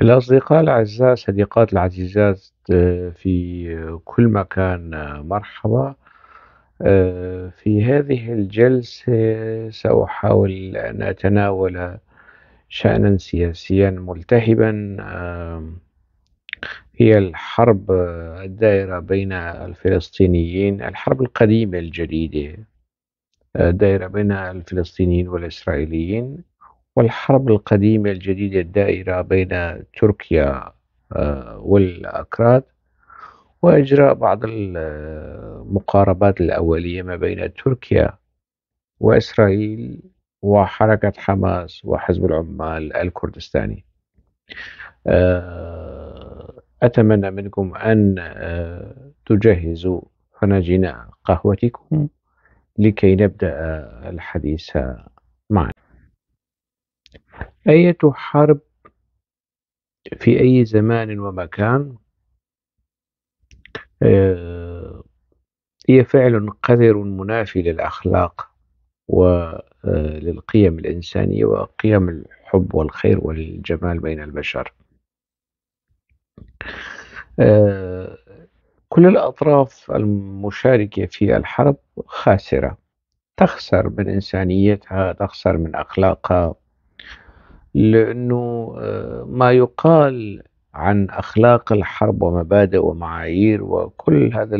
الأصدقاء الأعزاء صديقات العزيزات آه، في كل مكان آه، مرحبا آه، في هذه الجلسة سأحاول أن أتناول شأنا سياسيا ملتهبا هي الحرب الدائرة بين الفلسطينيين الحرب القديمة الجديدة دائرة بين الفلسطينيين والإسرائيليين والحرب القديمة الجديدة الدائرة بين تركيا آه، والأكراد وإجراء بعض المقاربات الأولية ما بين تركيا وإسرائيل وحركة حماس وحزب العمال الكردستاني آه، أتمنى منكم أن آه، تجهزوا فناجين قهوتكم لكي نبدأ الحديث معنا أية حرب في أي زمان ومكان آه، هي فعل قذر منافي للأخلاق وللقيم آه، الإنسانية وقيم الحب والخير والجمال بين البشر آه، كل الأطراف المشاركة في الحرب خاسرة تخسر من إنسانيتها تخسر من أخلاقها لأنه آه، ما يقال عن أخلاق الحرب ومبادئ ومعايير وكل هذا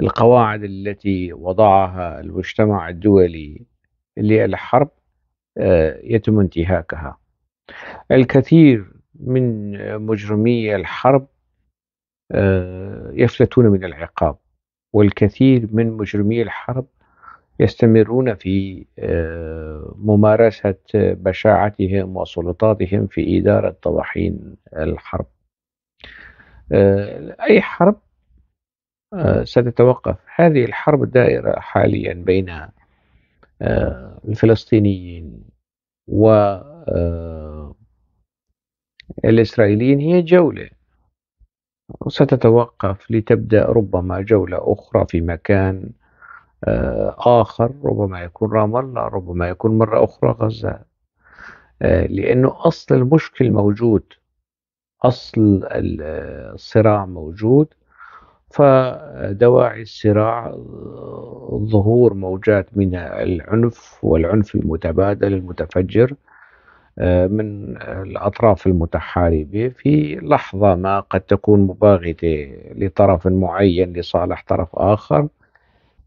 القواعد التي وضعها المجتمع الدولي للحرب آه، يتم انتهاكها الكثير من مجرمي الحرب آه، يفلتون من العقاب والكثير من مجرمي الحرب يستمرون في آه، ممارسة بشاعتهم وسلطاتهم في إدارة طواحين الحرب آه، أي حرب آه، ستتوقف هذه الحرب الدائرة حاليا بين الفلسطينيين و الإسرائيليين هي جولة ستتوقف لتبدأ ربما جولة أخرى في مكان آه، آخر ربما يكون رام الله ربما يكون مرة أخرى غزة آه، لأنه أصل المشكل موجود أصل الصراع موجود فدواعي الصراع ظهور موجات من العنف والعنف المتبادل المتفجر آه، من الأطراف المتحاربة في لحظة ما قد تكون مباغتة لطرف معين لصالح طرف آخر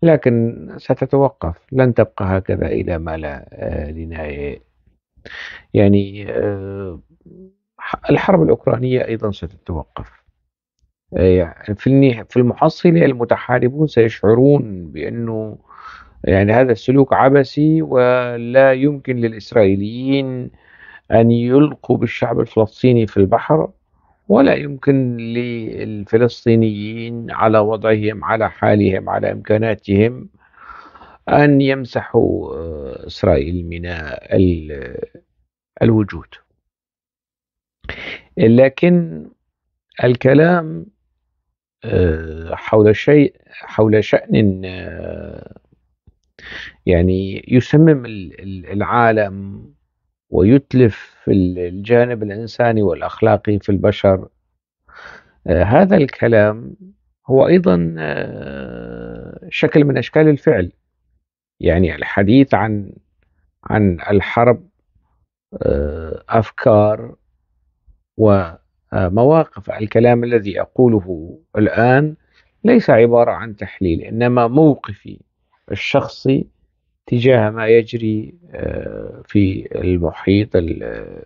لكن ستتوقف لن تبقى هكذا إلى ما لا آه، نهاية يعني آه، الحرب الأوكرانية أيضا ستتوقف آه، يعني في المحصلة المتحاربون سيشعرون بأنه يعني هذا السلوك عبثي ولا يمكن للإسرائيليين أن يلقوا بالشعب الفلسطيني في البحر ولا يمكن للفلسطينيين على وضعهم على حالهم على إمكاناتهم أن يمسحوا آه، إسرائيل من الوجود لكن الكلام آه، حول شيء حول شأن آه، يعني يسمم العالم ويتلف الجانب الإنساني والأخلاقي في البشر آه، هذا الكلام هو أيضا آه، شكل من أشكال الفعل يعني الحديث عن عن الحرب آه، أفكار ومواقف الكلام الذي أقوله الآن ليس عبارة عن تحليل إنما موقفي الشخصي تجاه ما يجري آه، في المحيط آه،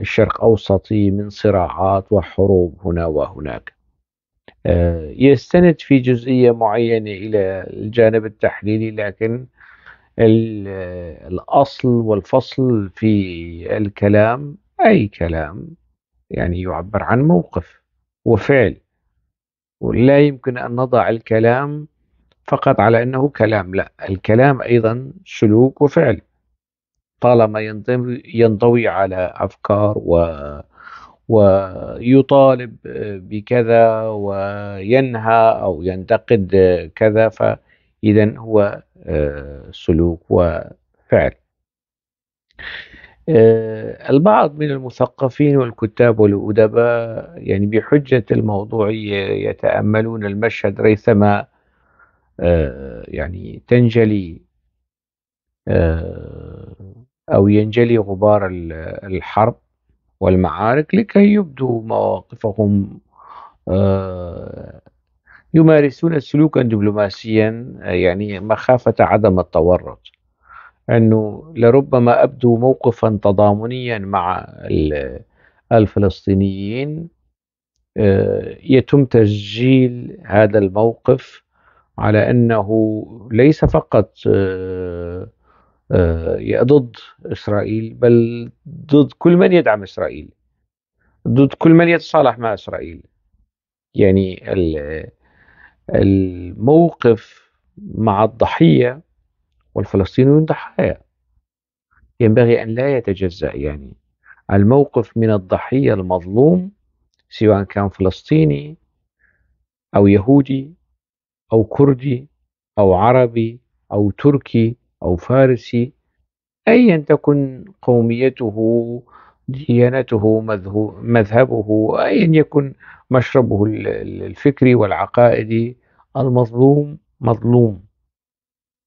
الشرق أوسطي من صراعات وحروب هنا وهناك آه، يستند في جزئية معينة إلى الجانب التحليلي لكن الأصل والفصل في الكلام أي كلام يعني يعبر عن موقف وفعل ولا يمكن أن نضع الكلام فقط على أنه كلام لا الكلام أيضا سلوك وفعل طالما ينطوي على أفكار و ويطالب بكذا وينهى أو ينتقد كذا فإذا هو آه، سلوك وفعل آه، البعض من المثقفين والكتاب والأدباء يعني بحجة الموضوعية يتأملون المشهد ريثما آه، يعني تنجلي آه، أو ينجلي غبار الحرب والمعارك لكي يبدوا مواقفهم آه، يمارسون سلوكا دبلوماسيا يعني مخافة عدم التورط أنه لربما أبدو موقفا تضامنيا مع الفلسطينيين يتم تسجيل هذا الموقف على انه ليس فقط آه، آه، ضد اسرائيل بل ضد كل من يدعم اسرائيل ضد كل من يتصالح مع اسرائيل يعني الموقف مع الضحيه والفلسطينيون ضحايا ينبغي ان لا يتجزا يعني الموقف من الضحيه المظلوم سواء كان فلسطيني او يهودي أو كردي أو عربي أو تركي أو فارسي أيا تكن قوميته ديانته مذهبه أيا يكن مشربه الفكري والعقائدي المظلوم مظلوم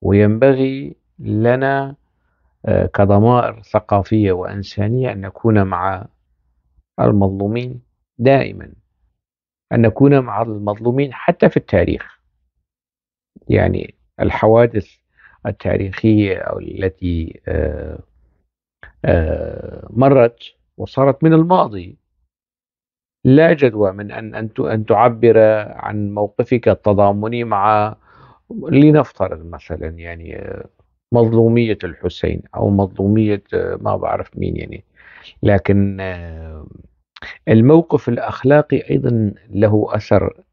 وينبغي لنا آه، كضمائر ثقافية وإنسانية أن نكون مع المظلومين دائما أن نكون مع المظلومين حتى في التاريخ يعني الحوادث التاريخية أو التي آه، آه، مرت وصارت من الماضي لا جدوى من أن أن أن تعبر عن موقفك التضامني مع لنفترض مثلا يعني آه، مظلومية الحسين أو مظلومية ما بعرف مين يعني لكن الموقف الأخلاقي أيضا له أثر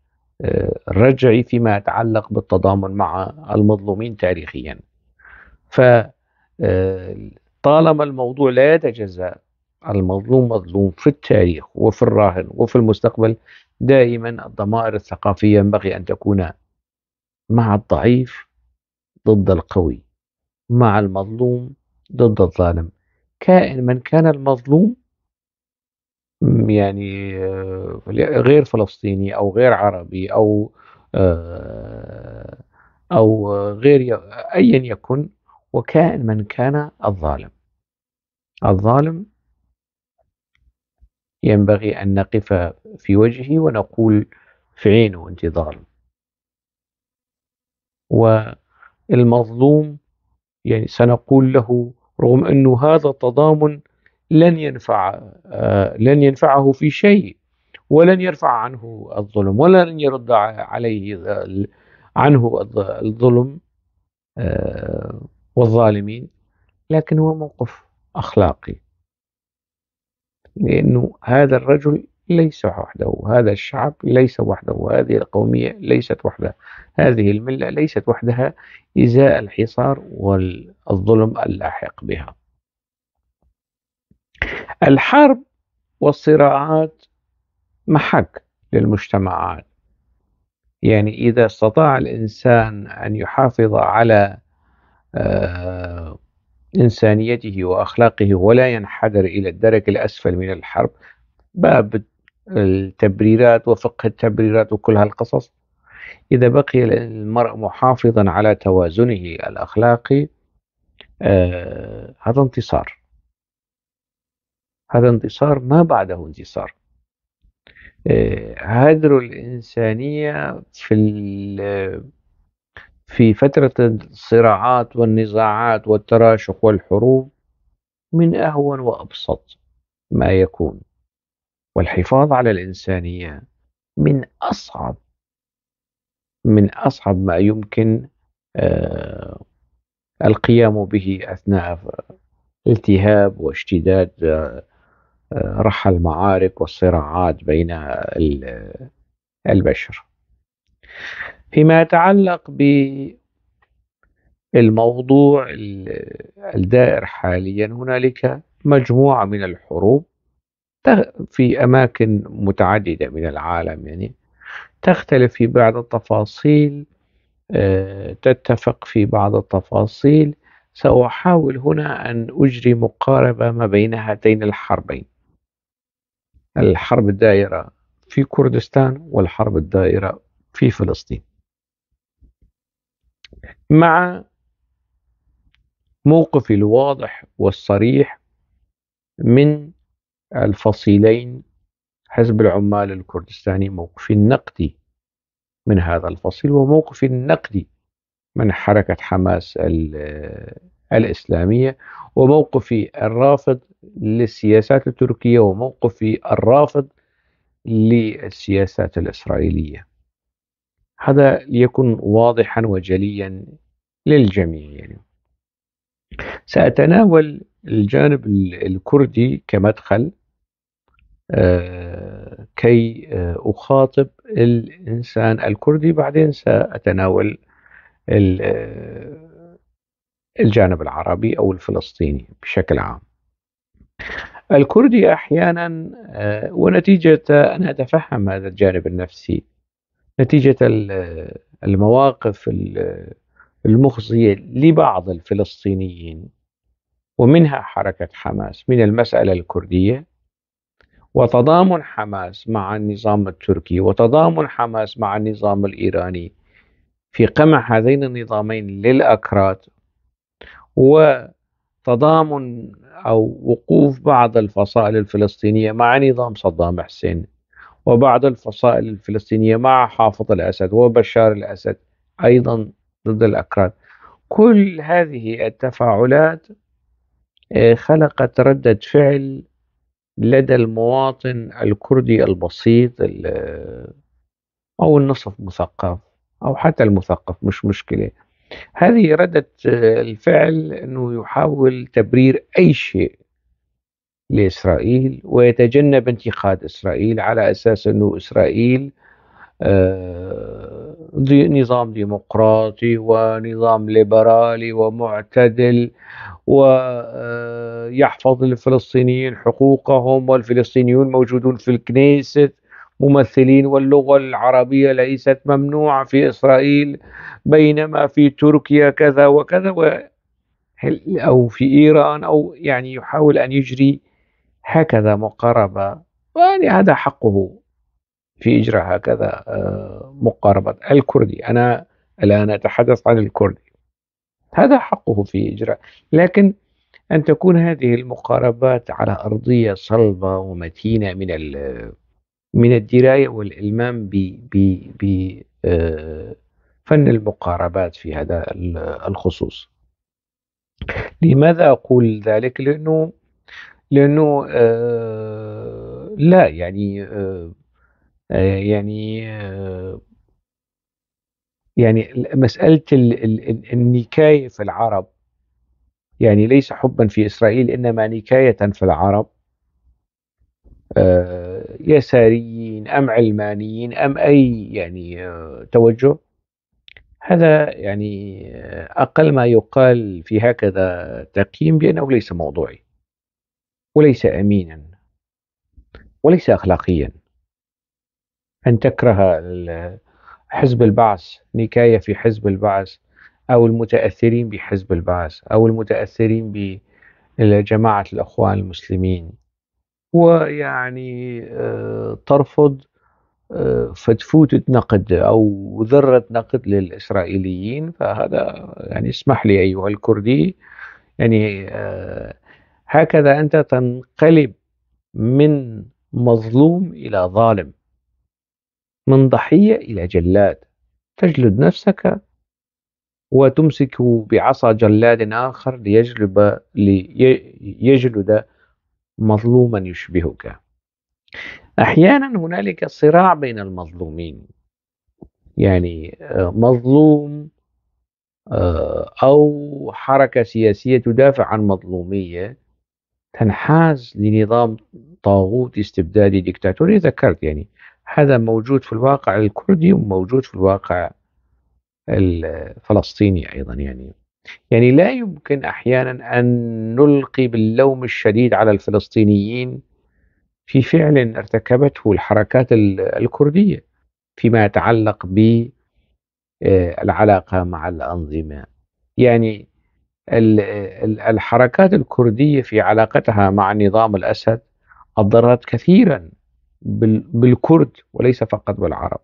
الرجعي فيما يتعلق بالتضامن مع المظلومين تاريخيا فطالما آه، الموضوع لا يتجزأ المظلوم مظلوم في التاريخ وفي الراهن وفي المستقبل دائما الضمائر الثقافية ينبغي أن تكون مع الضعيف ضد القوي مع المظلوم ضد الظالم كائن من كان المظلوم يعني آه، غير فلسطيني او غير عربي او آه، او غير ايا يكن وكائن من كان الظالم الظالم ينبغي ان نقف في وجهه ونقول في عينه انت ظالم والمظلوم يعني سنقول له رغم انه هذا تضامن لن ينفع آه، لن ينفعه في شيء ولن يرفع عنه الظلم ولن يرد عليه عنه الظلم آه، والظالمين لكن هو موقف أخلاقي لأنه هذا الرجل ليس وحده هذا الشعب ليس وحده هذه القومية ليست وحدها هذه الملة ليست وحدها إزاء الحصار والظلم اللاحق بها الحرب والصراعات محك للمجتمعات يعني إذا استطاع الإنسان أن يحافظ على آه، إنسانيته وأخلاقه ولا ينحدر إلى الدرك الأسفل من الحرب باب التبريرات وفقه التبريرات وكل هالقصص إذا بقي المرء محافظا على توازنه الأخلاقي آه، هذا انتصار هذا انتصار ما بعده انتصار هدر آه، الإنسانية في في فترة الصراعات والنزاعات والتراشق والحروب من أهون وأبسط ما يكون والحفاظ على الإنسانية من أصعب من أصعب ما يمكن آه، القيام به أثناء التهاب واشتداد آه، رحى المعارك والصراعات بين البشر فيما يتعلق بالموضوع الدائر حاليا هنالك مجموعة من الحروب في أماكن متعددة من العالم يعني تختلف في بعض التفاصيل آه، تتفق في بعض التفاصيل سأحاول هنا أن أجري مقاربة ما بين هاتين الحربين الحرب الدائرة في كردستان والحرب الدائرة في فلسطين مع موقف الواضح والصريح من الفصيلين حزب العمال الكردستاني موقف النقدي من هذا الفصيل وموقف النقدي من حركة حماس الإسلامية وموقفي الرافض للسياسات التركية وموقفي الرافض للسياسات الإسرائيلية هذا ليكن واضحا وجليا للجميع يعني. سأتناول الجانب الكردي كمدخل آه، كي آه، أخاطب الإنسان الكردي بعدين سأتناول آه، الجانب العربي أو الفلسطيني بشكل عام الكردي أحيانا آه، ونتيجة أنا أتفهم هذا الجانب النفسي نتيجة المواقف المخزية لبعض الفلسطينيين ومنها حركة حماس من المسألة الكردية وتضامن حماس مع النظام التركي وتضامن حماس مع النظام الإيراني في قمع هذين النظامين للأكراد وتضامن أو وقوف بعض الفصائل الفلسطينية مع نظام صدام حسين وبعض الفصائل الفلسطينية مع حافظ الأسد وبشار الأسد أيضا ضد الأكراد كل هذه التفاعلات آه، خلقت ردة فعل لدى المواطن الكردي البسيط أو النصف مثقف أو حتى المثقف مش مشكلة هذه ردة الفعل أنه يحاول تبرير أي شيء لإسرائيل ويتجنب انتقاد إسرائيل على أساس أنه إسرائيل آه، نظام ديمقراطي ونظام ليبرالي ومعتدل ويحفظ آه، الفلسطينيين حقوقهم والفلسطينيون موجودون في الكنيست ممثلين واللغة العربية ليست ممنوعة في إسرائيل بينما في تركيا كذا وكذا أو في إيران أو يعني يحاول أن يجري هكذا مقاربة يعني هذا حقه في إجراء هكذا آه، مقاربة الكردي أنا الآن أتحدث عن الكردي هذا حقه في إجراء لكن أن تكون هذه المقاربات على أرضية صلبة ومتينة من من الدرايه والالمام بفن آه، المقاربات في هذا الخصوص. لماذا اقول ذلك؟ لانه لانه آه، لا يعني آه، يعني يعني مساله النكايه في العرب يعني ليس حبا في اسرائيل انما نكايه في العرب آه، يساريين أم علمانيين أم أي يعني آه، توجه هذا يعني آه، أقل ما يقال في هكذا تقييم بأنه ليس موضوعي وليس أمينا وليس أخلاقيا أن تكره حزب البعث نكاية في حزب البعث أو المتأثرين بحزب البعث أو المتأثرين بجماعة الأخوان المسلمين ويعني آه، ترفض آه، فتفوتة نقد أو ذرة نقد للإسرائيليين فهذا يعني اسمح لي أيها الكردي يعني آه، هكذا أنت تنقلب من مظلوم إلى ظالم من ضحية إلى جلاد تجلد نفسك وتمسك بعصا جلاد آخر ليجلب ليجلد مظلوما يشبهك احيانا هنالك صراع بين المظلومين يعني آه، مظلوم آه، او حركه سياسيه تدافع عن مظلوميه تنحاز لنظام طاغوت استبدادي ديكتاتوري ذكرت يعني هذا موجود في الواقع الكردي وموجود في الواقع الفلسطيني ايضا يعني يعني لا يمكن احيانا ان نلقي باللوم الشديد على الفلسطينيين في فعل ارتكبته الحركات الكرديه فيما يتعلق بالعلاقه آه، مع الانظمه يعني الحركات الكرديه في علاقتها مع نظام الاسد اضرت كثيرا بالكرد وليس فقط بالعرب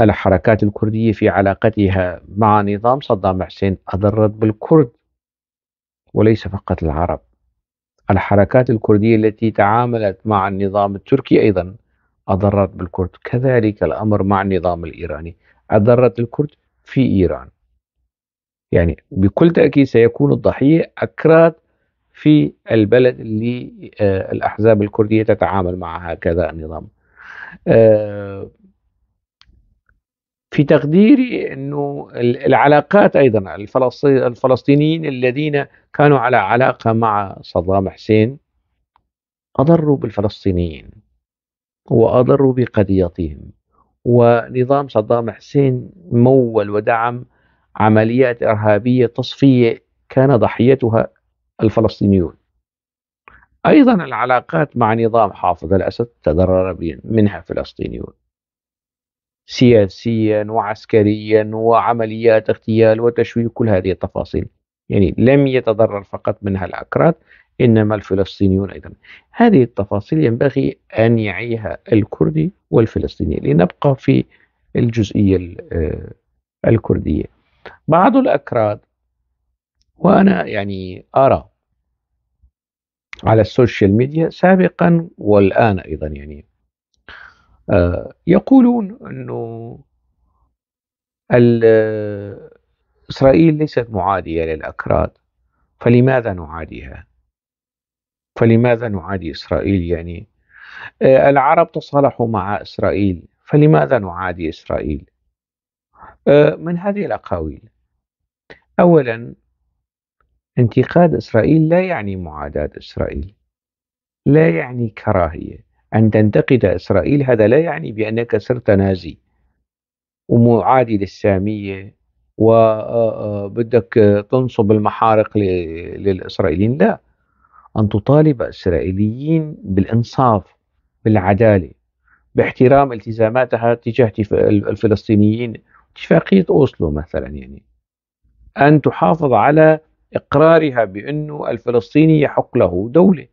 الحركات الكردية في علاقتها مع نظام صدام حسين أضرت بالكرد وليس فقط العرب الحركات الكردية التي تعاملت مع النظام التركي أيضا أضرت بالكرد كذلك الأمر مع النظام الإيراني أضرت الكرد في إيران يعني بكل تأكيد سيكون الضحية أكراد في البلد اللي آه، الأحزاب الكردية تتعامل مع هكذا النظام آه، في تقديري انه العلاقات ايضا الفلسطينيين الذين كانوا على علاقه مع صدام حسين اضروا بالفلسطينيين واضروا بقضيتهم ونظام صدام حسين مول ودعم عمليات ارهابيه تصفيه كان ضحيتها الفلسطينيون. ايضا العلاقات مع نظام حافظ الاسد تضرر منها فلسطينيون. سياسيا وعسكريا وعمليات اغتيال وتشويه كل هذه التفاصيل يعني لم يتضرر فقط منها الأكراد إنما الفلسطينيون أيضا هذه التفاصيل ينبغي أن يعيها الكردي والفلسطيني لنبقى في الجزئية آه، الكردية بعض الأكراد وأنا يعني أرى على السوشيال ميديا سابقا والآن أيضا يعني آه، يقولون أنه آه، إسرائيل ليست معادية للأكراد فلماذا نعاديها فلماذا نعادي إسرائيل يعني آه، العرب تصالحوا مع إسرائيل فلماذا نعادي إسرائيل من هذه الأقاويل أولا انتقاد إسرائيل لا يعني معاداة إسرائيل لا يعني كراهية أن تنتقد إسرائيل هذا لا يعني بأنك صرت نازي ومعادي للسامية وبدك آه، آه، تنصب المحارق للإسرائيليين لا أن تطالب إسرائيليين بالإنصاف بالعدالة باحترام التزاماتها تجاه الفلسطينيين اتفاقية أوسلو مثلا يعني أن تحافظ على إقرارها بأنه الفلسطيني يحق له دولة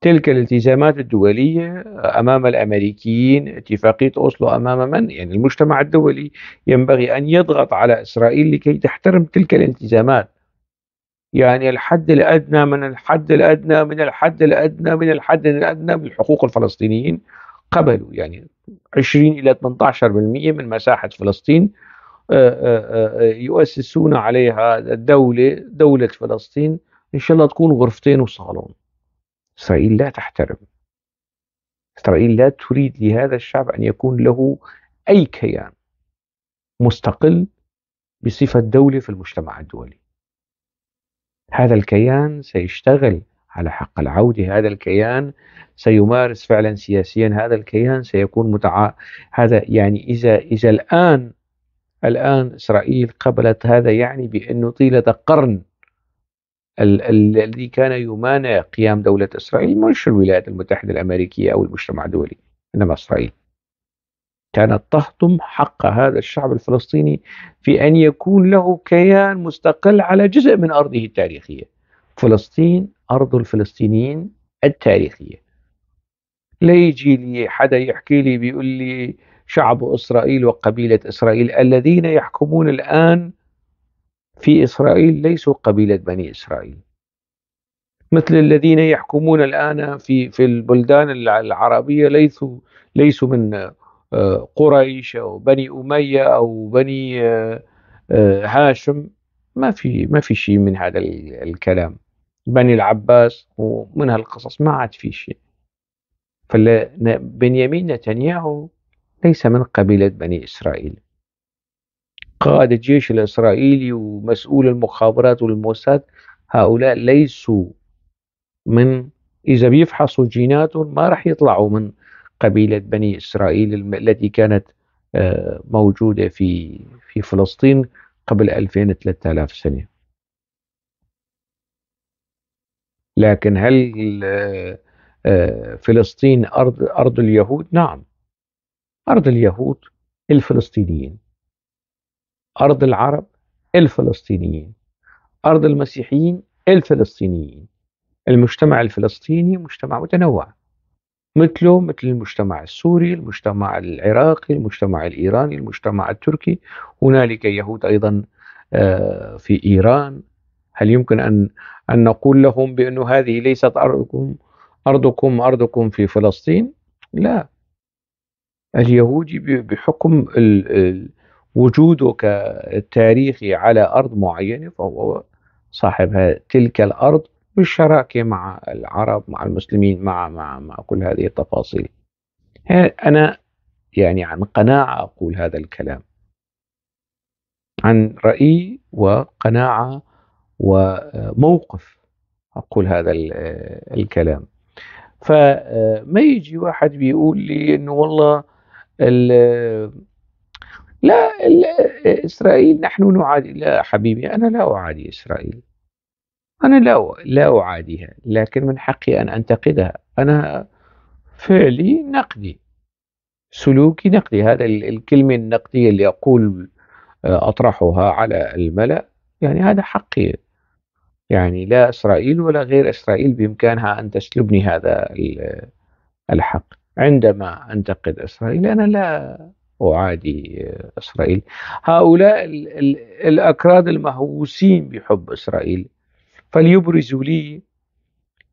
تلك الالتزامات الدولية أمام الأمريكيين اتفاقية أوسلو أمام من؟ يعني المجتمع الدولي ينبغي أن يضغط على إسرائيل لكي تحترم تلك الالتزامات يعني الحد الأدنى من الحد الأدنى من الحد الأدنى من الحد الأدنى من حقوق الفلسطينيين قبلوا يعني 20 إلى 18% من مساحة فلسطين آه، آه، آه، يؤسسون عليها الدولة دولة فلسطين إن شاء الله تكون غرفتين وصالون إسرائيل لا تحترم إسرائيل لا تريد لهذا الشعب أن يكون له أي كيان مستقل بصفة دولة في المجتمع الدولي هذا الكيان سيشتغل على حق العودة هذا الكيان سيمارس فعلا سياسيا هذا الكيان سيكون متع هذا يعني إذا إذا الآن الآن إسرائيل قبلت هذا يعني بأنه طيلة قرن الذي كان يمانع قيام دولة إسرائيل مش الولايات المتحدة الأمريكية أو المجتمع الدولي إنما إسرائيل كانت تهضم حق هذا الشعب الفلسطيني في أن يكون له كيان مستقل على جزء من أرضه التاريخية فلسطين أرض الفلسطينيين التاريخية لا يجي لي حدا يحكي لي بيقول لي شعب إسرائيل وقبيلة إسرائيل الذين يحكمون الآن في إسرائيل ليسوا قبيلة بني إسرائيل مثل الذين يحكمون الآن في في البلدان العربية ليسوا ليسوا من آه، قريش أو بني أمية أو بني آه، آه، هاشم ما في ما في شيء من هذا الكلام بني العباس ومن هالقصص ما عاد في شيء فبنيامين نتنياهو ليس من قبيلة بني إسرائيل قائد الجيش الإسرائيلي ومسؤول المخابرات والموساد هؤلاء ليسوا من إذا بيفحصوا جيناتهم ما راح يطلعوا من قبيلة بني إسرائيل التي كانت آه، موجودة في في فلسطين قبل 2000 3000 سنة لكن هل آه، آه، فلسطين أرض أرض اليهود؟ نعم أرض اليهود الفلسطينيين أرض العرب الفلسطينيين أرض المسيحيين الفلسطينيين المجتمع الفلسطيني مجتمع متنوع مثله مثل المجتمع السوري المجتمع العراقي المجتمع الإيراني المجتمع التركي هنالك يهود أيضا آه، في إيران هل يمكن أن أن نقول لهم بأن هذه ليست أرضكم أرضكم أرضكم في فلسطين لا اليهود بحكم ال ال وجودك التاريخي على أرض معينة فهو صاحب تلك الأرض بالشراكة مع العرب مع المسلمين مع مع مع كل هذه التفاصيل أنا يعني عن قناعة أقول هذا الكلام عن رأي وقناعة وموقف أقول هذا الكلام فما يجي واحد بيقول لي أنه والله لا, لا إسرائيل نحن نعادي لا حبيبي أنا لا أعادي إسرائيل أنا لا لا أعاديها لكن من حقي أن أنتقدها أنا فعلي نقدي سلوكي نقدي هذا الكلمة النقدية اللي أقول آه، أطرحها على الملأ يعني هذا حقي يعني لا إسرائيل ولا غير إسرائيل بإمكانها أن تسلبني هذا الحق عندما أنتقد إسرائيل أنا لا وعادي إسرائيل هؤلاء الأكراد المهووسين بحب إسرائيل فليبرزوا لي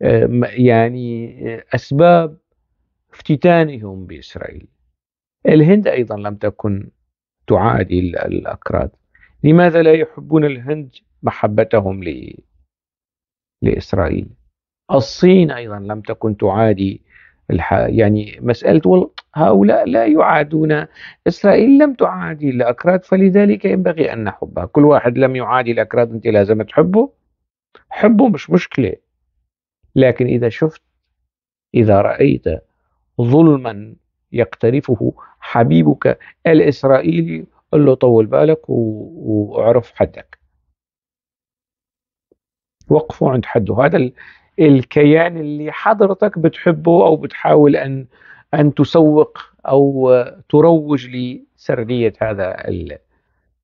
آه، يعني آه، أسباب افتتانهم بإسرائيل الهند أيضا لم تكن تعادي الأكراد لماذا لا يحبون الهند محبتهم ل... لإسرائيل الصين أيضا لم تكن تعادي الح... يعني مسألة هؤلاء لا يعادون إسرائيل لم تعادي الأكراد فلذلك ينبغي أن نحبها كل واحد لم يعادي الأكراد أنت لازم تحبه حبه مش مشكلة لكن إذا شفت إذا رأيت ظلما يقترفه حبيبك الإسرائيلي قل له طول بالك واعرف حدك وقفوا عند حده هذا الكيان اللي حضرتك بتحبه أو بتحاول أن أن تسوق أو تروج لسردية هذا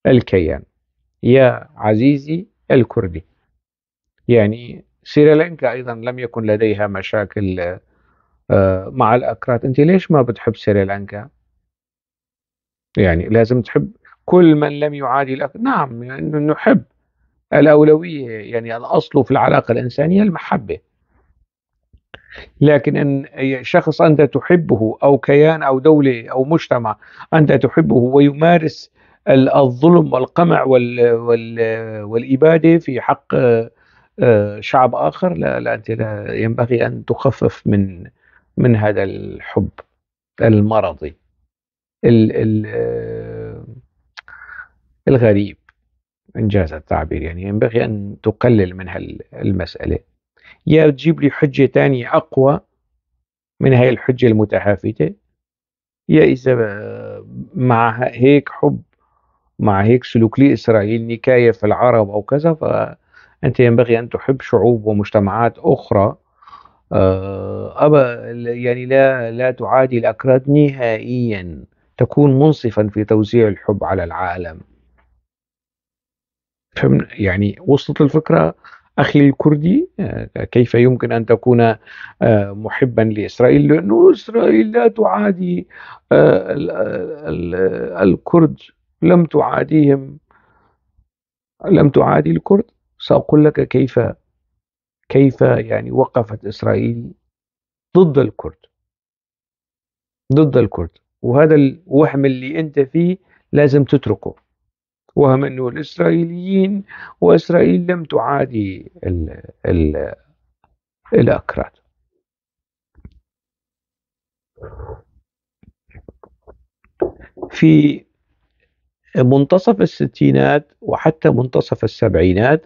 الكيان يا عزيزي الكردي يعني سريلانكا أيضا لم يكن لديها مشاكل آه، مع الأكراد أنت ليش ما بتحب سريلانكا يعني لازم تحب كل من لم يعادي الأكراد نعم يعني نحب الأولوية يعني الأصل في العلاقة الإنسانية المحبة لكن ان شخص انت تحبه او كيان او دوله او مجتمع انت تحبه ويمارس الظلم والقمع وال وال والاباده في حق آه، شعب اخر لا, لا انت لا ينبغي ان تخفف من من هذا الحب المرضي ال ال آه، الغريب انجاز التعبير يعني ينبغي ان تقلل من هالمساله يا تجيب لي حجة تانية أقوى من هاي الحجة المتهافتة يا إذا مع هيك حب مع هيك سلوك لإسرائيل نكاية في العرب أو كذا فأنت ينبغي أن تحب شعوب ومجتمعات أخرى آه، أبا يعني لا لا تعادي الأكراد نهائيا تكون منصفا في توزيع الحب على العالم يعني وصلت الفكرة أخي الكردي آه، كيف يمكن أن تكون آه، محبا لإسرائيل لأنه إسرائيل لا تعادي آه، الكرد لم تعاديهم لم تعادي الكرد سأقول لك كيف كيف يعني وقفت إسرائيل ضد الكرد ضد الكرد وهذا الوهم اللي أنت فيه لازم تتركه وهم أنه الإسرائيليين وإسرائيل لم تعادي الـ الـ الأكراد في منتصف الستينات وحتى منتصف السبعينات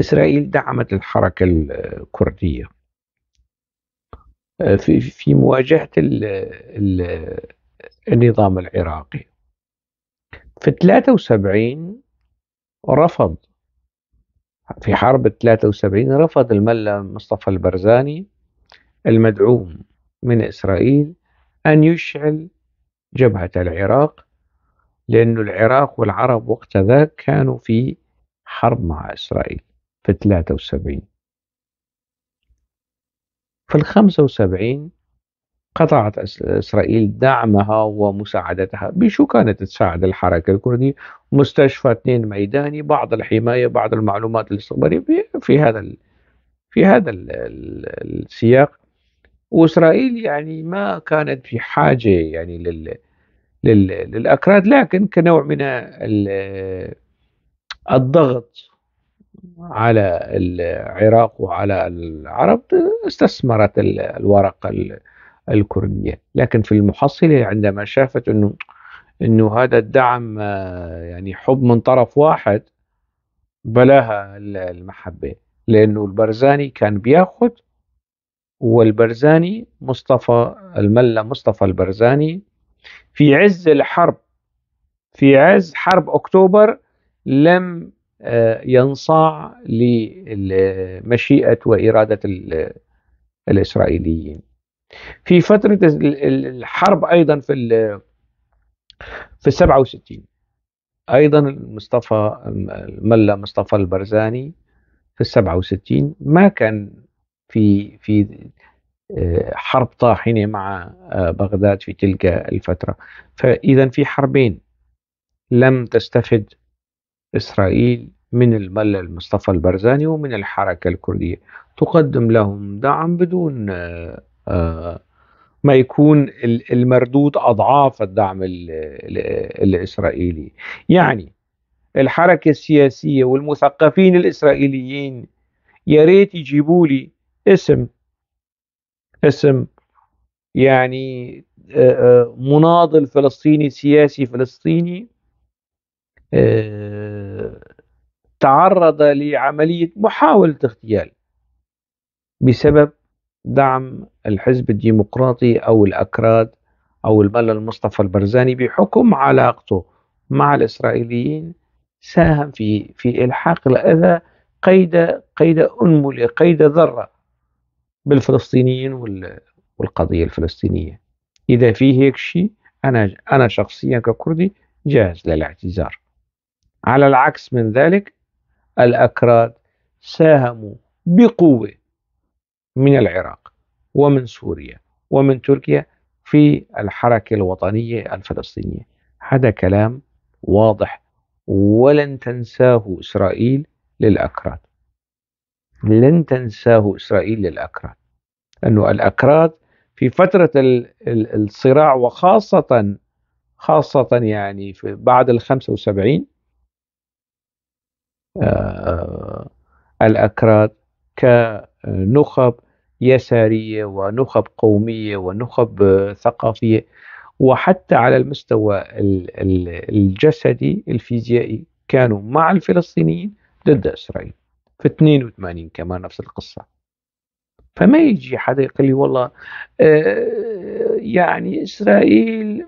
إسرائيل دعمت الحركة الكردية في في مواجهة النظام العراقي في 73 رفض في حرب 73 رفض الملا مصطفى البرزاني المدعوم من إسرائيل أن يشعل جبهة العراق لأن العراق والعرب وقت ذاك كانوا في حرب مع إسرائيل في 73 في ال 75 قطعت إسرائيل دعمها ومساعدتها بشو كانت تساعد الحركة الكردية مستشفى اثنين ميداني بعض الحماية بعض المعلومات الاستخبارية في هذا في هذا السياق وإسرائيل يعني ما كانت في حاجة يعني لل للأكراد لكن كنوع من الضغط على العراق وعلى العرب استثمرت الورقة الكردية لكن في المحصلة عندما شافت أنه أنه هذا الدعم آه، يعني حب من طرف واحد بلاها المحبة لأنه البرزاني كان بياخد والبرزاني مصطفى الملا مصطفى البرزاني في عز الحرب في عز حرب أكتوبر لم آه، ينصاع لمشيئة وإرادة الإسرائيليين في فترة الحرب أيضا في في 67 أيضا مصطفى الملا مصطفى البرزاني في 67 ما كان في في آه، حرب طاحنة مع آه، بغداد في تلك الفترة فإذا في حربين لم تستفد إسرائيل من الملا المصطفى البرزاني ومن الحركة الكردية تقدم لهم دعم بدون آه، آه، ما يكون المردود اضعاف الدعم الاسرائيلي يعني الحركه السياسيه والمثقفين الاسرائيليين يا ريت يجيبوا لي اسم اسم يعني آه، آه، مناضل فلسطيني سياسي فلسطيني تعرض لعمليه محاوله اغتيال بسبب دعم الحزب الديمقراطي أو الأكراد أو الملل مصطفى البرزاني بحكم علاقته مع الإسرائيليين ساهم في في إلحاق الأذى قيد قيد أنملة قيد ذرة بالفلسطينيين والقضية الفلسطينية إذا في هيك شيء أنا أنا شخصيا ككردي جاهز للاعتذار على العكس من ذلك الأكراد ساهموا بقوة من العراق ومن سوريا ومن تركيا في الحركة الوطنية الفلسطينية هذا كلام واضح ولن تنساه إسرائيل للأكراد لن تنساه إسرائيل للأكراد أنه الأكراد في فترة الصراع وخاصة خاصة يعني في بعد ال 75 آه، الأكراد كنخب يسارية ونخب قومية ونخب آه، ثقافية وحتى على المستوى الجسدي الفيزيائي كانوا مع الفلسطينيين ضد إسرائيل في 82 كمان نفس القصة فما يجي حدا يقول لي والله آه، يعني إسرائيل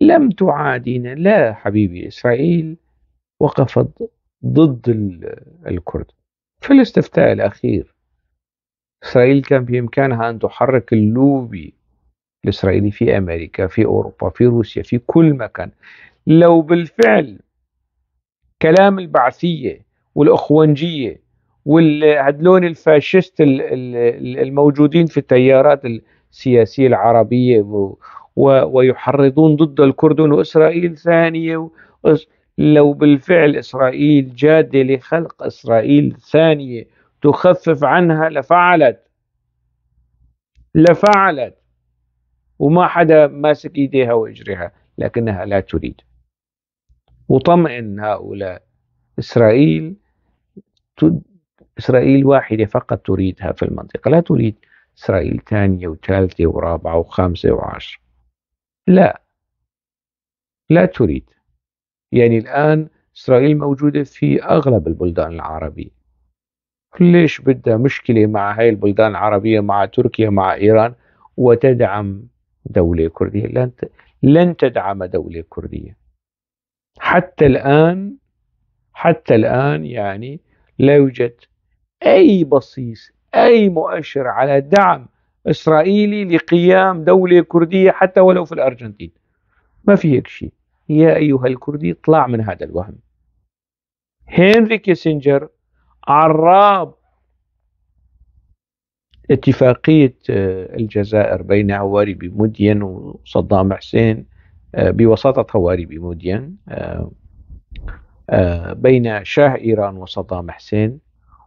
لم تعادينا لا حبيبي إسرائيل وقفت ضد الكرد في الاستفتاء الأخير إسرائيل كان بإمكانها أن تحرك اللوبي الإسرائيلي في أمريكا في أوروبا في روسيا في كل مكان لو بالفعل كلام البعثية والأخوانجية والهدلون الفاشست الموجودين في التيارات السياسية العربية ويحرضون ضد الكردون وإسرائيل ثانية لو بالفعل إسرائيل جادة لخلق إسرائيل ثانية تخفف عنها لفعلت لفعلت وما حدا ماسك إيديها وإجرها لكنها لا تريد وطمئن هؤلاء إسرائيل إسرائيل واحدة فقط تريدها في المنطقة لا تريد إسرائيل ثانية وثالثة ورابعة وخامسة وعشرة لا لا تريد يعني الآن إسرائيل موجودة في أغلب البلدان العربية ليش بدها مشكلة مع هاي البلدان العربية مع تركيا مع إيران وتدعم دولة كردية لن لن تدعم دولة كردية حتى الآن حتى الآن يعني لا يوجد أي بصيص أي مؤشر على دعم إسرائيلي لقيام دولة كردية حتى ولو في الأرجنتين ما في هيك شيء يا أيها الكردي اطلع من هذا الوهم هنري كيسنجر عراب اتفاقية آه، الجزائر بين هواري بمدين وصدام حسين آه، بوساطة هواري بمدين آه، بين شاه إيران وصدام حسين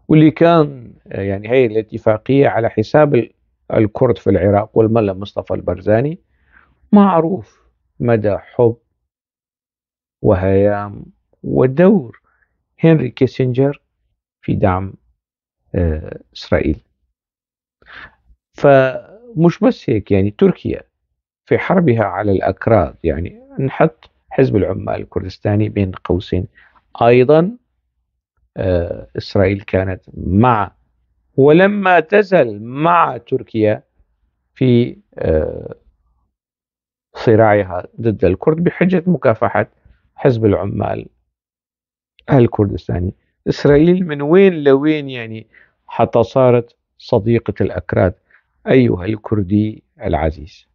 واللي كان يعني هي الاتفاقية على حساب الكرد في العراق والملا مصطفى البرزاني معروف مدى حب وهيام ودور هنري كيسنجر في دعم آه، إسرائيل فمش بس هيك يعني تركيا في حربها على الأكراد يعني نحط حزب العمال الكردستاني بين قوسين أيضا آه، إسرائيل كانت مع ولما تزل مع تركيا في آه، صراعها ضد الكرد بحجة مكافحة حزب العمال الكردستاني إسرائيل من وين لوين يعني حتى صارت صديقة الأكراد أيها الكردي العزيز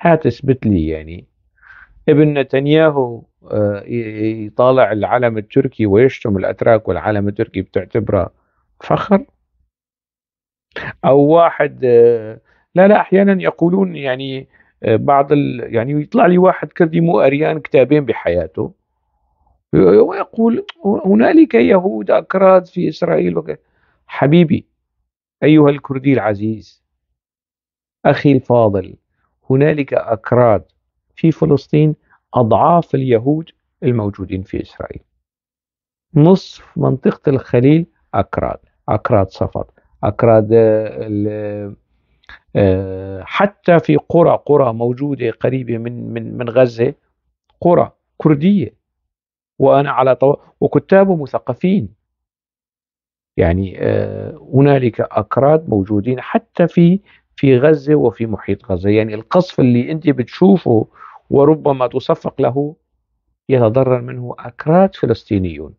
هات اثبت لي يعني ابن نتنياهو آه، يطالع العلم التركي ويشتم الأتراك والعلم التركي بتعتبره فخر أو واحد آه، لا لا أحيانا يقولون يعني آه، بعض ال يعني يطلع لي واحد كردي مو أريان كتابين بحياته ويقول هنالك يهود أكراد في إسرائيل وكذا حبيبي أيها الكردي العزيز أخي الفاضل هنالك أكراد في فلسطين أضعاف اليهود الموجودين في إسرائيل نصف منطقة الخليل أكراد أكراد صفد أكراد آه، حتى في قرى قرى موجودة قريبة من من من غزة قرى كردية وأنا على طو... وكتابه مثقفين يعني آه، هنالك أكراد موجودين حتى في في غزة وفي محيط غزة يعني القصف اللي أنت بتشوفه وربما تصفق له يتضرر منه أكراد فلسطينيون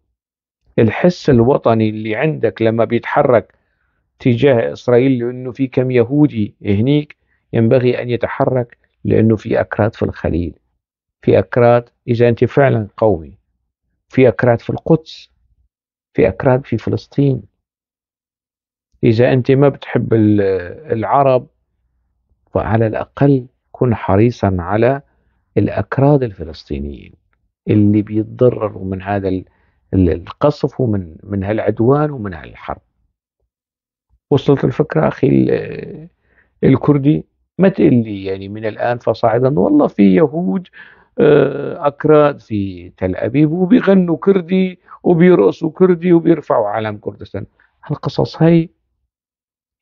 الحس الوطني اللي عندك لما بيتحرك تجاه إسرائيل لأنه في كم يهودي هنيك ينبغي أن يتحرك لأنه في أكراد في الخليل في أكراد إذا أنت فعلا قومي في أكراد في القدس في أكراد في فلسطين إذا أنت ما بتحب العرب فعلى الأقل كن حريصا على الأكراد الفلسطينيين اللي بيتضرروا من هذا القصف ومن من هالعدوان ومن هالحرب وصلت الفكرة أخي الكردي ما تقول لي يعني من الآن فصاعدا والله في يهود آه، أكراد في تل أبيب وبيغنوا كردي وبيرقصوا كردي وبيرفعوا علم كردستان هالقصص هاي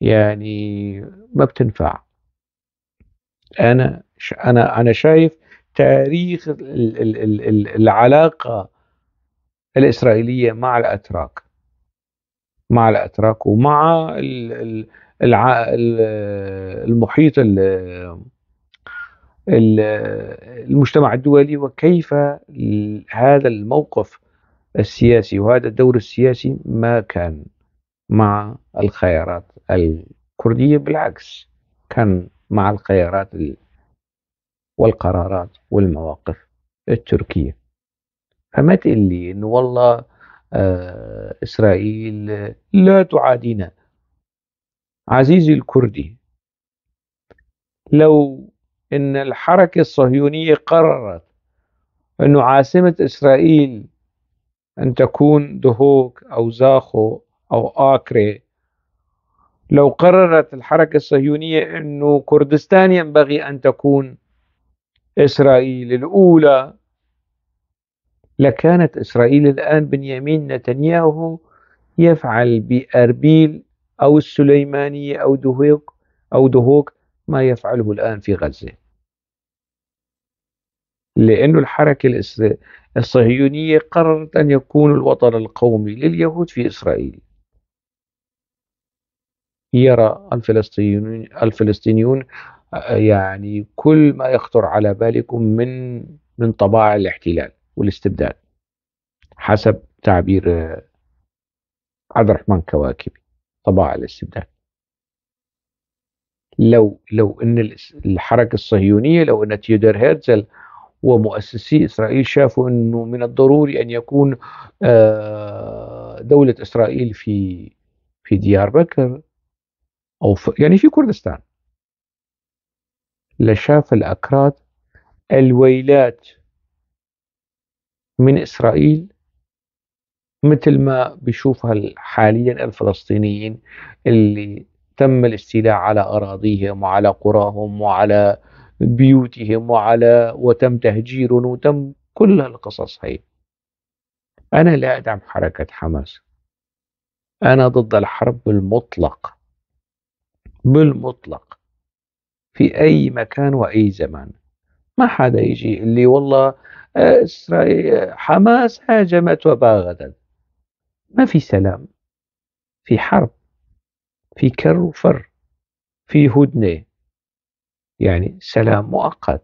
يعني ما بتنفع أنا أنا أنا شايف تاريخ العلاقة الإسرائيلية مع الأتراك مع الأتراك ومع المحيط المجتمع الدولي وكيف هذا الموقف السياسي وهذا الدور السياسي ما كان مع الخيارات الكردية بالعكس كان مع الخيارات والقرارات والمواقف التركية فما تقول لي انه والله آه اسرائيل لا تعادينا عزيزي الكردي لو ان الحركه الصهيونيه قررت ان عاصمه اسرائيل ان تكون دهوك او زاخو او اكري لو قررت الحركه الصهيونيه انه كردستان ينبغي ان تكون اسرائيل الاولى لكانت اسرائيل الان بنيامين نتنياهو يفعل باربيل او السليمانيه او دهوك او دهوك ما يفعله الآن في غزة لأن الحركة الصهيونية قررت أن يكون الوطن القومي لليهود في إسرائيل يرى الفلسطينيون الفلسطينيون يعني كل ما يخطر على بالكم من من طباع الاحتلال والاستبداد حسب تعبير عبد الرحمن كواكبي طباع الاستبداد لو لو ان الحركه الصهيونيه لو ان تيودر هيرتزل ومؤسسي اسرائيل شافوا انه من الضروري ان يكون آه، دوله اسرائيل في في ديار بكر او في يعني في كردستان لشاف الاكراد الويلات من اسرائيل مثل ما بيشوفها حاليا الفلسطينيين اللي تم الاستيلاء على أراضيهم وعلى قراهم وعلى بيوتهم وعلى وتم تهجير وتم كل القصص هي أنا لا أدعم حركة حماس أنا ضد الحرب بالمطلق بالمطلق في أي مكان وأي زمان ما حدا يجي اللي والله آه، إسرائيل حماس هاجمت وباغتت ما في سلام في حرب في كر وفر في هدنة يعني سلام مؤقت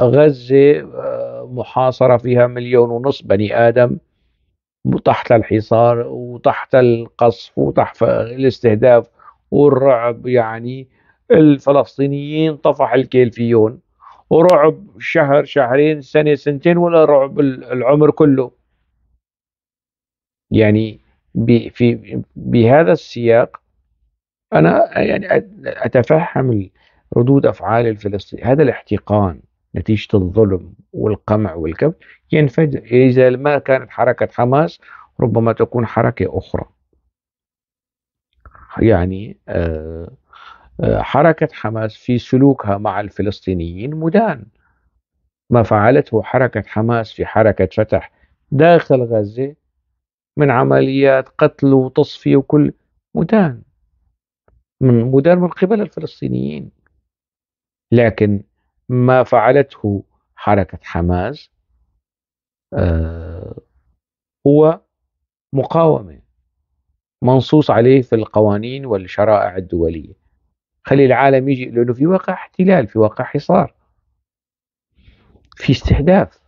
غزة آه، محاصرة فيها مليون ونص بني آدم تحت الحصار وتحت القصف وتحت الاستهداف والرعب يعني الفلسطينيين طفح الكيل فيهم ورعب شهر شهرين سنة سنتين ولا رعب العمر كله يعني في بهذا السياق انا يعني اتفهم ردود افعال الفلسطيني هذا الاحتقان نتيجه الظلم والقمع والكبت ينفجر اذا ما كانت حركه حماس ربما تكون حركه اخرى يعني آه، آه، حركة حماس في سلوكها مع الفلسطينيين مدان ما فعلته حركة حماس في حركة فتح داخل غزة من عمليات قتل وتصفية وكل مدان من مدان من قبل الفلسطينيين لكن ما فعلته حركة حماس آه، هو مقاومة منصوص عليه في القوانين والشرائع الدولية خلي العالم يجي لأنه في واقع احتلال في واقع حصار في استهداف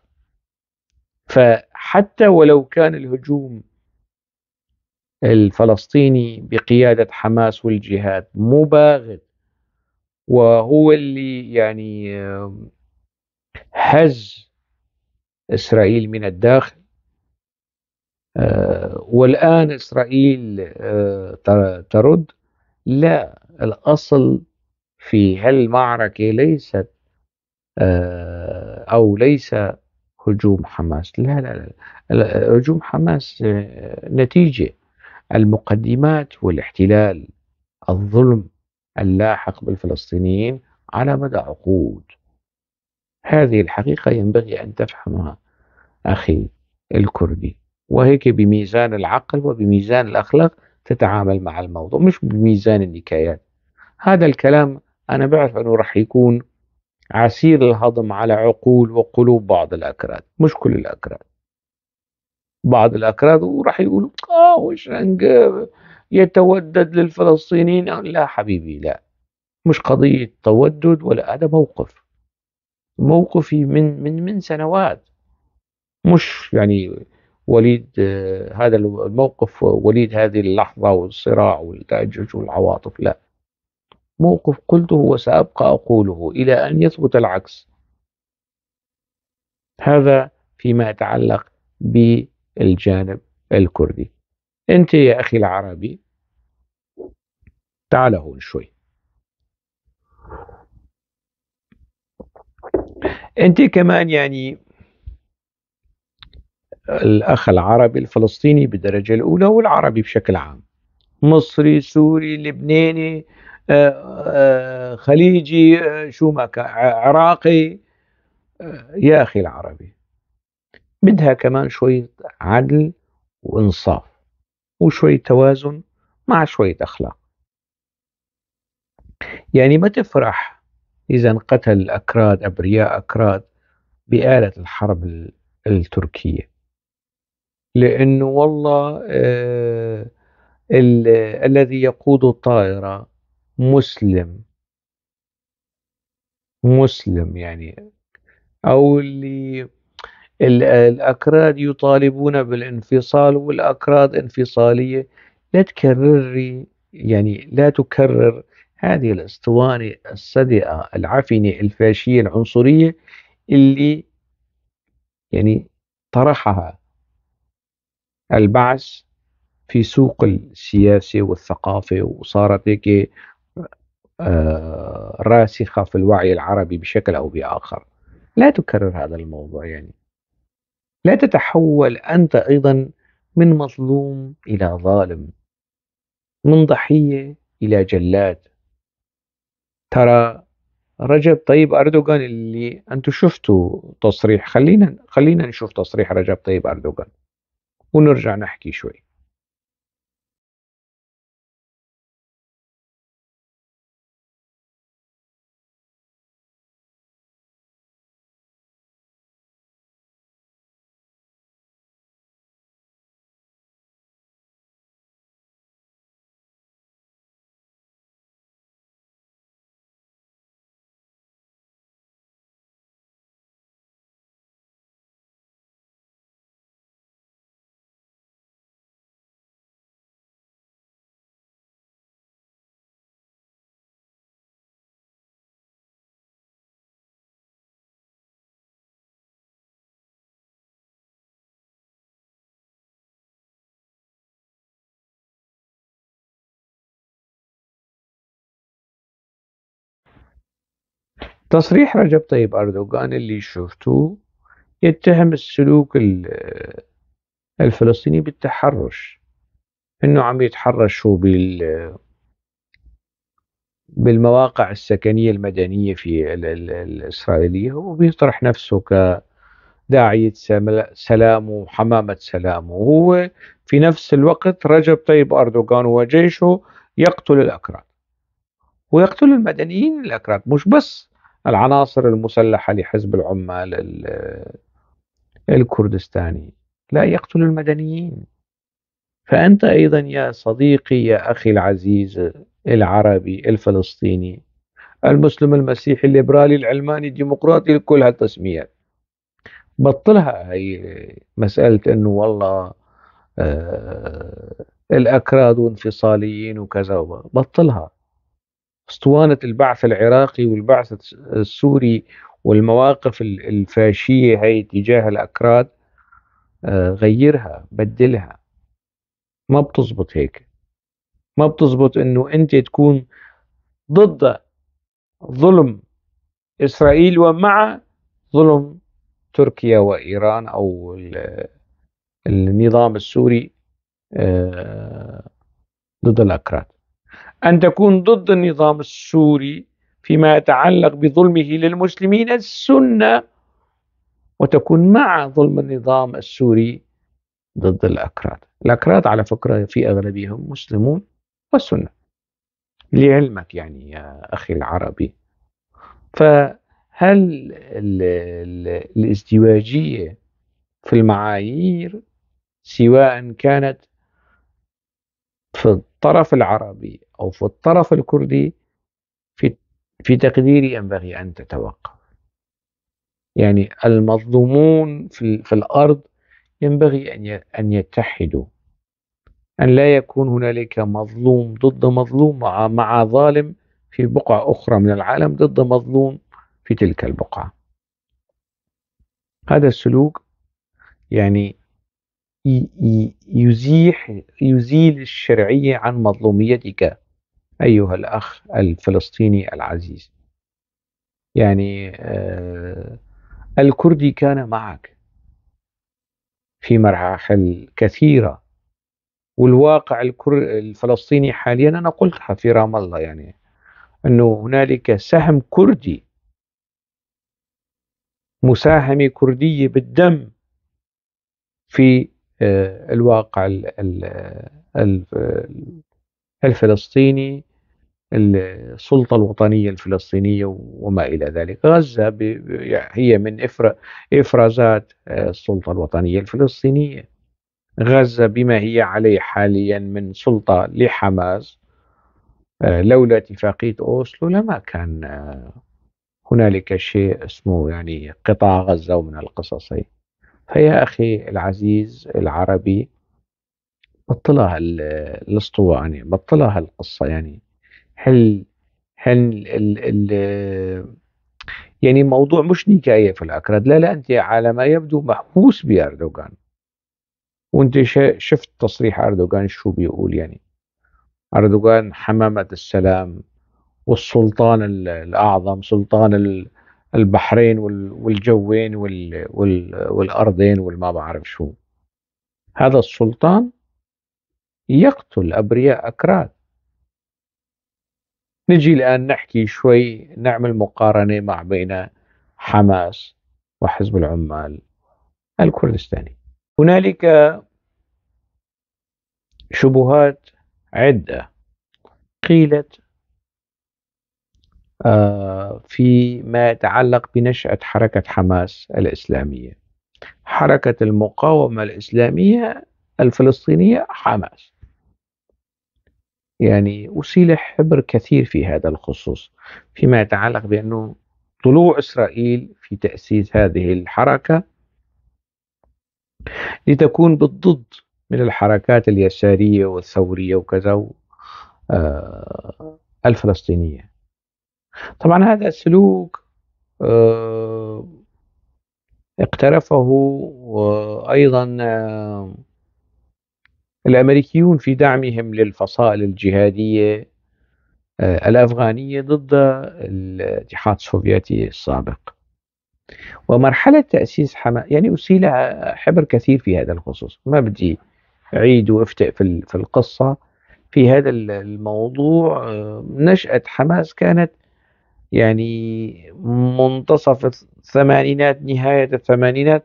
فحتى ولو كان الهجوم الفلسطيني بقيادة حماس والجهاد مباغت وهو اللي يعني هز إسرائيل من الداخل آه، والآن إسرائيل آه، ترد لا الأصل في هالمعركة ليست آه، أو ليس هجوم حماس لا لا لا هجوم حماس نتيجة المقدمات والاحتلال الظلم اللاحق بالفلسطينيين على مدى عقود هذه الحقيقة ينبغي أن تفهمها أخي الكردي وهيك بميزان العقل وبميزان الأخلاق تتعامل مع الموضوع مش بميزان النكايات هذا الكلام أنا بعرف أنه راح يكون عسير الهضم على عقول وقلوب بعض الأكراد مش كل الأكراد بعض الأكراد وراح يقولوا آه وش يتودد للفلسطينيين يعني لا حبيبي لا مش قضية تودد ولا هذا موقف موقفي من من من سنوات مش يعني وليد آه، هذا الموقف وليد هذه اللحظة والصراع والتأجج والعواطف لا موقف قلته وسأبقى أقوله إلى أن يثبت العكس هذا فيما يتعلق ب الجانب الكردي أنت يا أخي العربي تعال هون شوي أنت كمان يعني الأخ العربي الفلسطيني بالدرجة الأولى والعربي بشكل عام مصري سوري لبناني آه، آه، خليجي آه، شو ما كان عراقي يا أخي العربي بدها كمان شوية عدل وإنصاف وشوية توازن مع شوية أخلاق يعني ما تفرح إذا انقتل أكراد أبرياء أكراد بآلة الحرب التركية لأنه والله آه الذي يقود الطائرة مسلم مسلم يعني أو اللي الأكراد يطالبون بالانفصال والأكراد انفصالية لا تكرر يعني لا تكرر هذه الاسطوانة الصدئة العفنة الفاشية العنصرية اللي يعني طرحها البعث في سوق السياسة والثقافة وصارت هيك آه، راسخة في الوعي العربي بشكل أو بآخر لا تكرر هذا الموضوع يعني لا تتحول أنت أيضا من مظلوم إلى ظالم من ضحية إلى جلاد ترى رجب طيب أردوغان اللي أنتم شفتوا تصريح خلينا خلينا نشوف تصريح رجب طيب أردوغان ونرجع نحكي شوي تصريح رجب طيب أردوغان اللي شفتوه يتهم السلوك الفلسطيني بالتحرش انه عم يتحرشوا بال بالمواقع السكنيه المدنيه في الاسرائيليه وبيطرح نفسه كداعيه سلام وحمامه سلام وهو في نفس الوقت رجب طيب اردوغان وجيشه يقتل الاكراد ويقتل المدنيين الاكراد مش بس العناصر المسلحة لحزب العمال الكردستاني لا يقتل المدنيين فأنت أيضا يا صديقي يا أخي العزيز العربي الفلسطيني المسلم المسيحي الليبرالي العلماني الديمقراطي كل هالتسميات بطلها هي مسألة أنه والله آه الأكراد وانفصاليين وكذا بطلها اسطوانه البعث العراقي والبعث السوري والمواقف الفاشيه هي تجاه الاكراد آه، غيرها بدلها ما بتزبط هيك ما بتزبط انه انت تكون ضد ظلم اسرائيل ومع ظلم تركيا وايران او النظام السوري آه، ضد الاكراد أن تكون ضد النظام السوري فيما يتعلق بظلمه للمسلمين السنة وتكون مع ظلم النظام السوري ضد الأكراد الأكراد على فكرة في أغلبهم مسلمون والسنة لعلمك يعني يا أخي العربي فهل الـ الازدواجية في المعايير سواء كانت في الطرف العربي أو في الطرف الكردي في في تقديري ينبغي أن تتوقف يعني المظلومون في, في الأرض ينبغي أن أن يتحدوا أن لا يكون هنالك مظلوم ضد مظلوم مع, مع ظالم في بقعة أخرى من العالم ضد مظلوم في تلك البقعة هذا السلوك يعني يزيح يزيل الشرعية عن مظلوميتك أيها الأخ الفلسطيني العزيز يعني آه، الكردي كان معك في مراحل كثيرة والواقع الفلسطيني حاليا أنا قلتها في رام الله يعني أنه هنالك سهم كردي مساهمة كردية بالدم في آه، الواقع الفلسطيني السلطة الوطنية الفلسطينية وما إلى ذلك غزة هي من إفرازات آه، السلطة الوطنية الفلسطينية غزة بما هي عليه حاليا من سلطة لحماس آه، لولا اتفاقية أوسلو لما كان آه، هنالك شيء اسمه يعني قطاع غزة ومن القصصين فيا أخي العزيز العربي بطلع الاسطوانه يعني، بطلع هالقصه القصة يعني هل هل ال ال يعني الموضوع مش نكاية في الأكراد لا لا أنت على ما يبدو محبوس بأردوغان وأنت شفت تصريح أردوغان شو بيقول يعني أردوغان حمامة السلام والسلطان الأعظم سلطان البحرين والجوين والأرضين والما بعرف شو هذا السلطان يقتل أبرياء أكراد نجي الآن نحكي شوي نعمل مقارنة مع بين حماس وحزب العمال الكردستاني هنالك شبهات عدة قيلت آه، فيما يتعلق بنشأة حركة حماس الإسلامية حركة المقاومة الإسلامية الفلسطينية حماس يعني أصيل حبر كثير في هذا الخصوص فيما يتعلق بأنه طلوع إسرائيل في تأسيس هذه الحركة لتكون بالضد من الحركات اليسارية والثورية وكذا آه، الفلسطينية طبعا هذا السلوك آه، اقترفه وأيضا آه، الأمريكيون في دعمهم للفصائل الجهادية آه، الأفغانية ضد الاتحاد السوفيتي السابق ومرحلة تأسيس حماس يعني أسيل حبر كثير في هذا الخصوص ما بدي أعيد وأفتئ في, في القصة في هذا الموضوع آه، نشأة حماس كانت يعني منتصف الثمانينات نهاية الثمانينات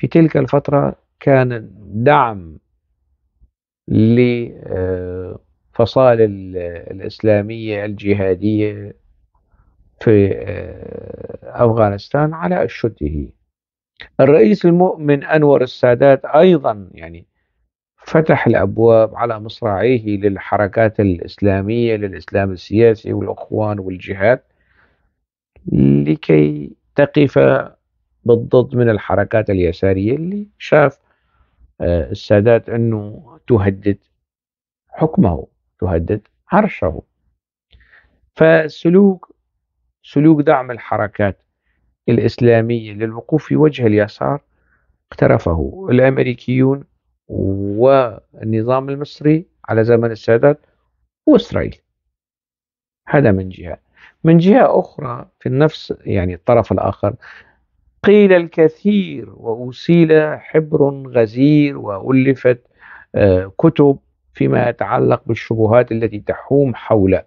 في تلك الفترة كان دعم لفصائل الإسلامية الجهادية في آه، أفغانستان على أشده الرئيس المؤمن أنور السادات أيضا يعني فتح الابواب على مصراعيه للحركات الاسلاميه للاسلام السياسي والاخوان والجهاد لكي تقف بالضد من الحركات اليساريه اللي شاف آه، السادات أنه تهدد حكمه تهدد عرشه فالسلوك سلوك دعم الحركات الإسلامية للوقوف في وجه اليسار اقترفه الأمريكيون والنظام المصري على زمن السادات وإسرائيل هذا من جهة من جهة أخرى في النفس يعني الطرف الآخر قيل الكثير وأسيل حبر غزير وألفت آه، كتب فيما يتعلق بالشبهات التي تحوم حول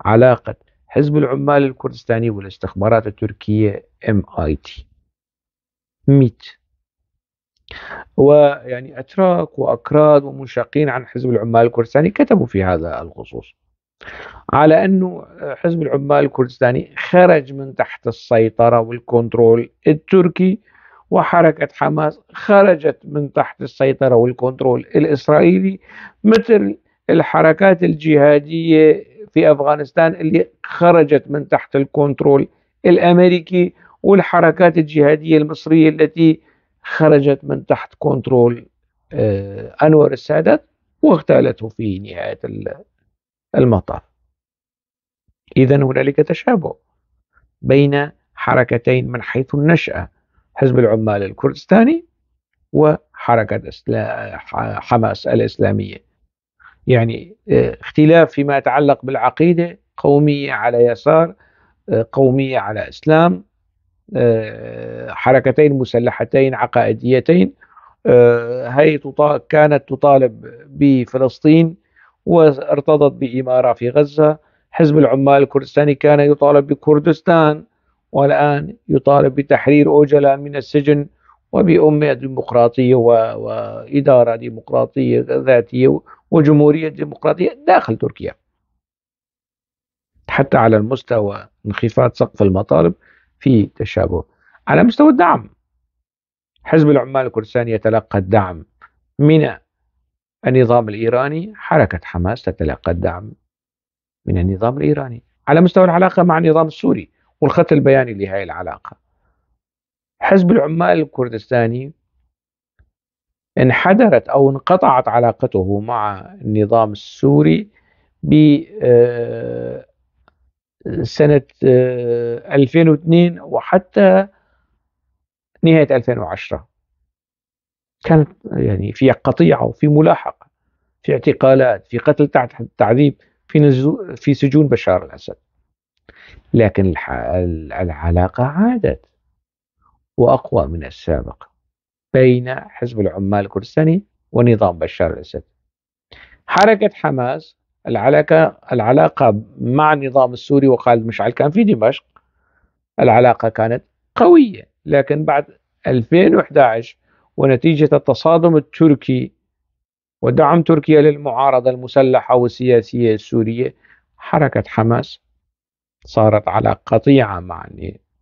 علاقة حزب العمال الكردستاني والاستخبارات التركية ام اي تي ميت ويعني أتراك وأكراد ومنشقين عن حزب العمال الكردستاني كتبوا في هذا الخصوص على أنه آه، حزب العمال الكردستاني خرج من تحت السيطرة والكنترول التركي وحركة حماس خرجت من تحت السيطرة والكنترول الإسرائيلي مثل الحركات الجهادية في أفغانستان اللي خرجت من تحت الكنترول الأمريكي والحركات الجهادية المصرية التي خرجت من تحت كنترول آه، أنور السادات واغتالته في نهاية المطر إذا هنالك تشابه بين حركتين من حيث النشأة حزب العمال الكردستاني وحركة حماس الإسلامية يعني آه، اختلاف فيما يتعلق بالعقيدة قومية على يسار آه، قومية على إسلام آه، حركتين مسلحتين عقائديتين هي كانت تطالب بفلسطين وارتضت بإمارة في غزة حزب العمال الكردستاني كان يطالب بكردستان والآن يطالب بتحرير أوجلان من السجن وبأمة ديمقراطية وإدارة ديمقراطية ذاتية وجمهورية ديمقراطية داخل تركيا حتى على المستوى انخفاض سقف المطالب في تشابه على مستوى الدعم حزب العمال الكردستاني يتلقى الدعم من النظام الإيراني حركة حماس تتلقى الدعم من النظام الإيراني على مستوى العلاقة مع النظام السوري والخط البياني لهذه العلاقة حزب العمال الكردستاني انحدرت أو انقطعت علاقته مع النظام السوري ب آه، سنة 2002 آه، وحتى نهاية 2010 كانت يعني في قطيعه وفي ملاحقه في اعتقالات في قتل تحت التعذيب في نزو في سجون بشار الاسد لكن العلاقه عادت واقوى من السابق بين حزب العمال الكردستاني ونظام بشار الاسد حركه حماس العلاقه العلاقه مع النظام السوري وخالد مشعل كان في دمشق العلاقه كانت قويه لكن بعد 2011 ونتيجة التصادم التركي ودعم تركيا للمعارضة المسلحة والسياسية السورية حركة حماس صارت على قطيعة مع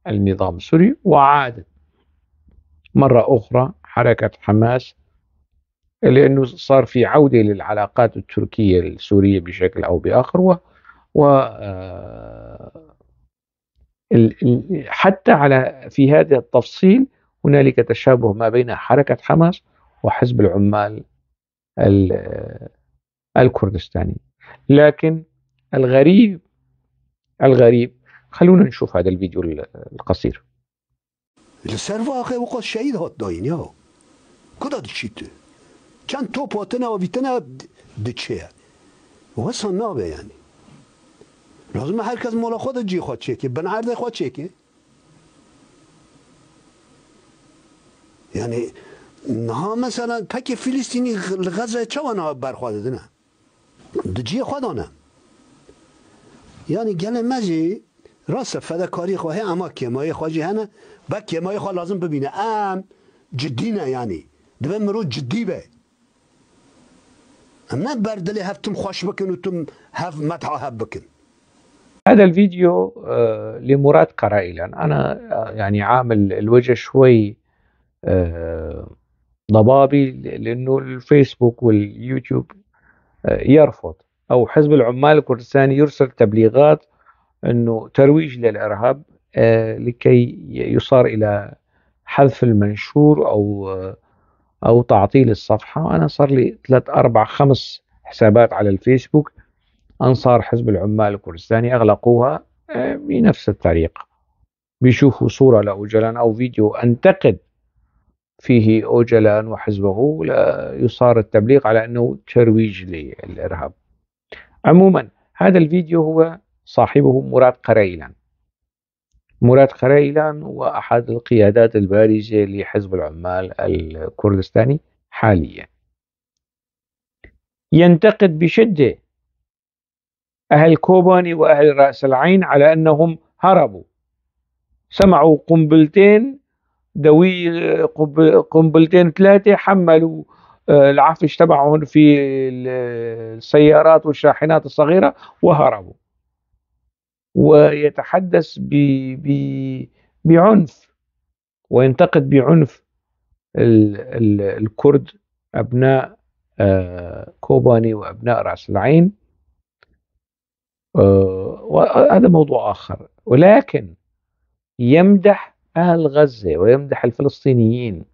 النظام السوري وعادت مرة أخرى حركة حماس لأنه صار في عودة للعلاقات التركية السورية بشكل أو بآخر و, و آه، حتى على في هذا التفصيل هنالك تشابه ما بين حركة حماس وحزب العمال الكردستاني لكن الغريب الغريب خلونا نشوف هذا الفيديو القصير سر واقع كان توب واتنا وبيتنا دشيا وصل نابه يعني لازم هر کس مولا خود جی خود چکه بن عرض خود چکه يعني نها مثلا تک فلسطینی غزة چوانا برخواد دنا دجی خودانه یعنی گله مزی راست فداکاری خواهی اما کمای خواهی هنه با کمای خواه لازم ببینه ام جدی نه یعنی دبه مرو جدی به ام نه بردلی هفتم خوش بکن و تم هف هف بکن هذا الفيديو آه، لمراد قرائلا أنا آه، يعني عامل الوجه شوي آه، ضبابي لانه الفيسبوك واليوتيوب آه، يرفض او حزب العمال الكردستاني يرسل تبليغات انه ترويج للارهاب آه، لكي يصار الى حذف المنشور او او تعطيل الصفحه وانا صار لي ثلاث اربع خمس حسابات على الفيسبوك انصار حزب العمال الكردستاني اغلقوها بنفس الطريقه بيشوفوا صوره لاوجلان او فيديو انتقد فيه أوجلان وحزبه يصار التبليغ على أنه ترويج للإرهاب عموما هذا الفيديو هو صاحبه مراد قريلان مراد قريلان هو أحد القيادات البارزة لحزب العمال الكردستاني حاليا ينتقد بشدة أهل كوباني وأهل رأس العين على أنهم هربوا سمعوا قنبلتين ذوي آه، قنبلتين ثلاثه حملوا آه، العفش تبعهم في السيارات والشاحنات الصغيره وهربوا ويتحدث ب ب بعنف وينتقد بعنف ال ال الكرد ابناء آه، كوباني وابناء راس العين وهذا موضوع اخر ولكن يمدح أهل غزة ويمدح الفلسطينيين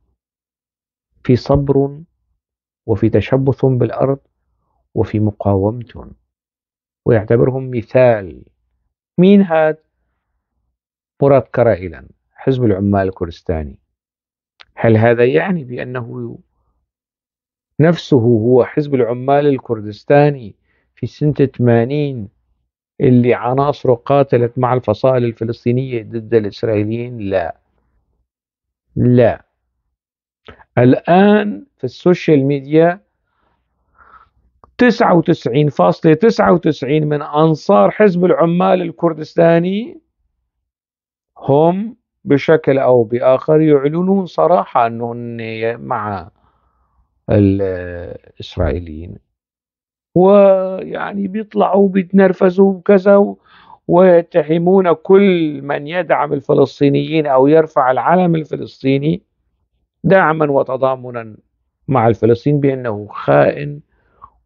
في صبر وفي تشبث بالأرض وفي مقاومة ويعتبرهم مثال مين هاد؟ مراد كرائلا حزب العمال الكردستاني هل هذا يعني بأنه نفسه هو حزب العمال الكردستاني في سنة 80 اللي عناصره قاتلت مع الفصائل الفلسطينية ضد الإسرائيليين لا لا الآن في السوشيال ميديا 99.99 من أنصار حزب العمال الكردستاني هم بشكل أو بآخر يعلنون صراحة أنهم مع الإسرائيليين ويعني بيطلعوا بيتنرفزوا وكذا ويتهمون كل من يدعم الفلسطينيين أو يرفع العلم الفلسطيني دعما وتضامنا مع الفلسطين بأنه خائن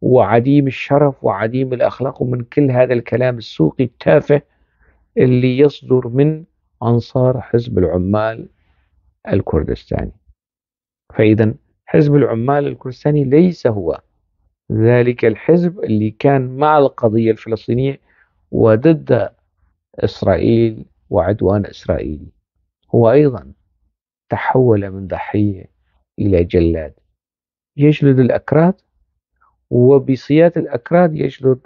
وعديم الشرف وعديم الأخلاق ومن كل هذا الكلام السوقي التافه اللي يصدر من أنصار حزب العمال الكردستاني فإذا حزب العمال الكردستاني ليس هو ذلك الحزب اللي كان مع القضية الفلسطينية وضد إسرائيل وعدوان إسرائيلي هو أيضا تحول من ضحية إلى جلاد يجلد الأكراد وبصياغة الأكراد يجلد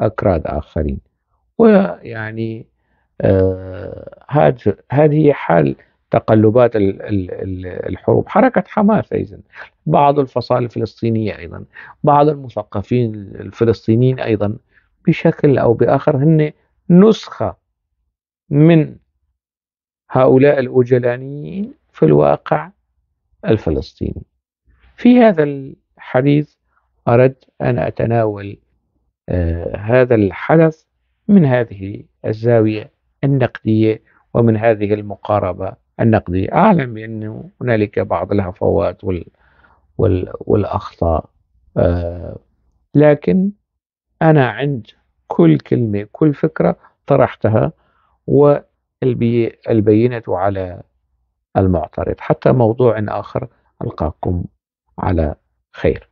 أكراد آخرين ويعني آه هذه حال تقلبات الحروب حركة حماس أيضا بعض الفصائل الفلسطينية أيضا بعض المثقفين الفلسطينيين أيضا بشكل أو بآخر هن نسخة من هؤلاء الأوجلانيين في الواقع الفلسطيني في هذا الحديث أردت أن أتناول آه، هذا الحدث من هذه الزاوية النقدية ومن هذه المقاربة النقدي أعلم بانه هنالك بعض الهفوات وال وال والأخطاء آه لكن أنا عند كل كلمة كل فكرة طرحتها والبينة على المعترض حتى موضوع آخر ألقاكم على خير